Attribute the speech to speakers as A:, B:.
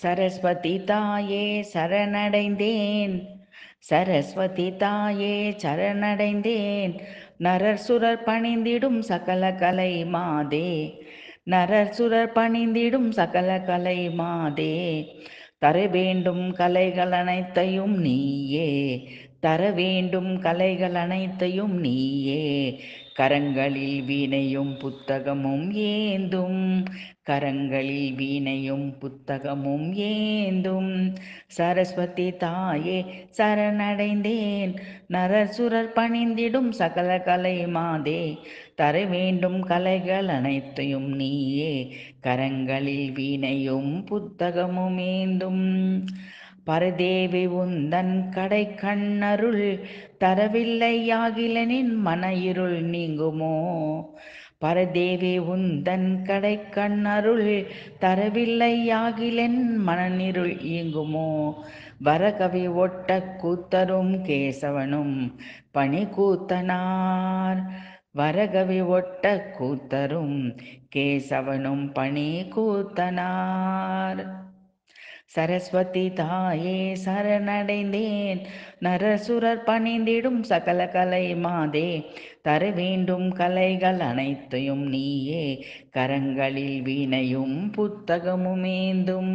A: சரஸ்வதி தாயே சரணடைந்தேன் சரஸ்வதி தாயே சரணடைந்தேன் நரர் சுரர் பணிந்திடும் சகல கலை மாதே நரர் சுரர் பணிந்திடும் சகல கலை மாதே தர வேண்டும் கலைகள் அனைத்தையும் நீயே தர வேண்டும் கலைகள் அனைத்தையும் நீயே கரங்களில் வீணையும் புத்தகமும் ஏந்தும் கரங்களில் வீணையும் புத்தகமும் ஏந்தும் சரஸ்வதி தாயே சரணடைந்தேன் நரசுரர் பணிந்திடும் சகல கலை மாதே தர வேண்டும் கலைகள் அனைத்தையும் நீயே கரங்களில் வீணையும் புத்தகமும் ஏந்தும் பரதேவி உந்தன் கடை கண்ணருள் தரவில்லையாகிலனின் மன இருள் நீங்குமோ பரதேவி உந்தன் கடை கண்ணருள் தரவில்லையாகிலென் மனநிருள் இயங்குமோ வரகவி ஒட்ட கூத்தரும் கேசவனும் பணி கூத்தனார் வரகவி ஒட்ட கூத்தரும் கேசவனும் பணி கூத்தனார் சரஸ்வதி தாயே சரணடைந்தேன் நரசுரர் பணிந்திடும் சகல கலை மாதே தர வேண்டும் கலைகள் அனைத்தையும் நீயே கரங்களில் வீணையும் புத்தகமுமேந்தும்